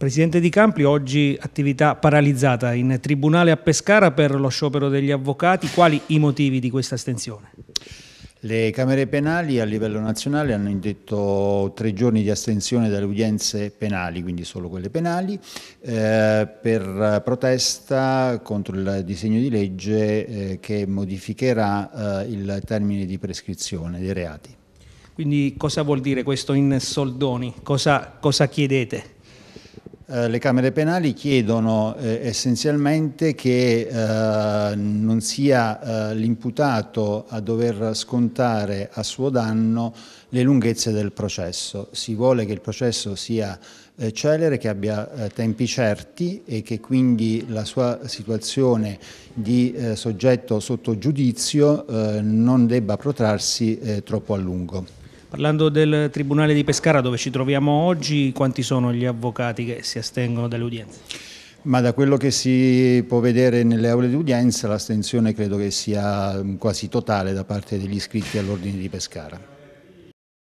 Presidente Di Campli, oggi attività paralizzata in Tribunale a Pescara per lo sciopero degli avvocati. Quali i motivi di questa astensione? Le Camere penali a livello nazionale hanno indetto tre giorni di astensione dalle udienze penali, quindi solo quelle penali, eh, per protesta contro il disegno di legge eh, che modificherà eh, il termine di prescrizione dei reati. Quindi cosa vuol dire questo in soldoni? cosa, cosa chiedete? Eh, le Camere penali chiedono eh, essenzialmente che eh, non sia l'imputato a dover scontare a suo danno le lunghezze del processo. Si vuole che il processo sia celere, che abbia tempi certi e che quindi la sua situazione di soggetto sotto giudizio non debba protrarsi troppo a lungo. Parlando del Tribunale di Pescara dove ci troviamo oggi, quanti sono gli avvocati che si astengono dalle udienze? Ma da quello che si può vedere nelle aule di udienza l'astensione credo che sia quasi totale da parte degli iscritti all'ordine di Pescara.